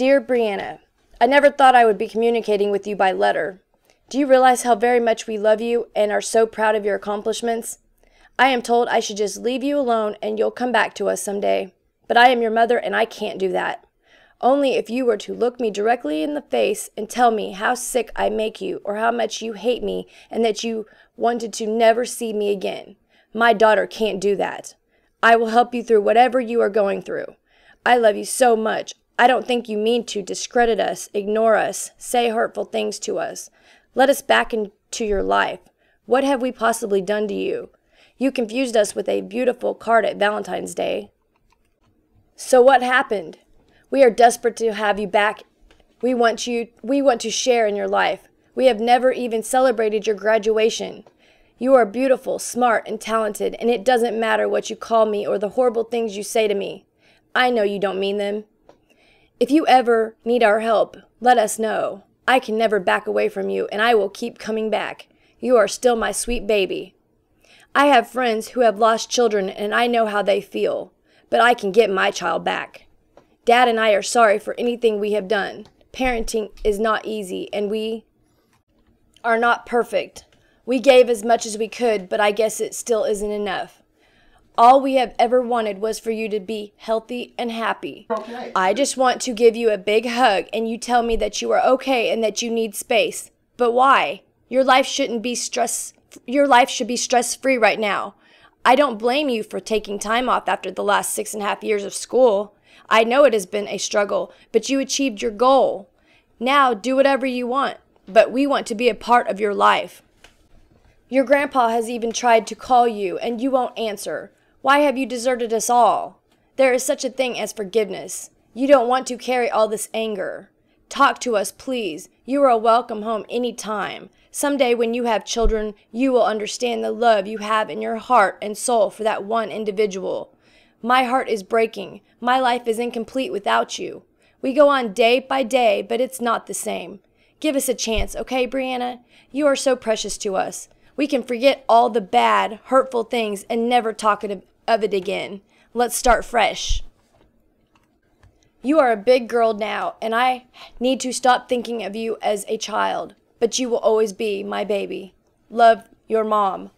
Dear Brianna, I never thought I would be communicating with you by letter. Do you realize how very much we love you and are so proud of your accomplishments? I am told I should just leave you alone and you'll come back to us someday. But I am your mother and I can't do that. Only if you were to look me directly in the face and tell me how sick I make you or how much you hate me and that you wanted to never see me again. My daughter can't do that. I will help you through whatever you are going through. I love you so much. I don't think you mean to discredit us, ignore us, say hurtful things to us. Let us back into your life. What have we possibly done to you? You confused us with a beautiful card at Valentine's Day. So what happened? We are desperate to have you back. We want you we want to share in your life. We have never even celebrated your graduation. You are beautiful, smart, and talented, and it doesn't matter what you call me or the horrible things you say to me. I know you don't mean them. If you ever need our help, let us know. I can never back away from you, and I will keep coming back. You are still my sweet baby. I have friends who have lost children, and I know how they feel, but I can get my child back. Dad and I are sorry for anything we have done. Parenting is not easy, and we are not perfect. We gave as much as we could, but I guess it still isn't enough. All we have ever wanted was for you to be healthy and happy. Okay. I just want to give you a big hug and you tell me that you are okay and that you need space. But why? Your life shouldn't be stress your life should be stress free right now. I don't blame you for taking time off after the last six and a half years of school. I know it has been a struggle, but you achieved your goal. Now do whatever you want, but we want to be a part of your life. Your grandpa has even tried to call you and you won't answer. Why have you deserted us all? There is such a thing as forgiveness. You don't want to carry all this anger. Talk to us, please. You are welcome home any time. Some day, when you have children, you will understand the love you have in your heart and soul for that one individual. My heart is breaking. My life is incomplete without you. We go on day by day, but it's not the same. Give us a chance, okay, Brianna? You are so precious to us. We can forget all the bad, hurtful things and never talk of it again. Let's start fresh. You are a big girl now, and I need to stop thinking of you as a child, but you will always be my baby. Love, your mom.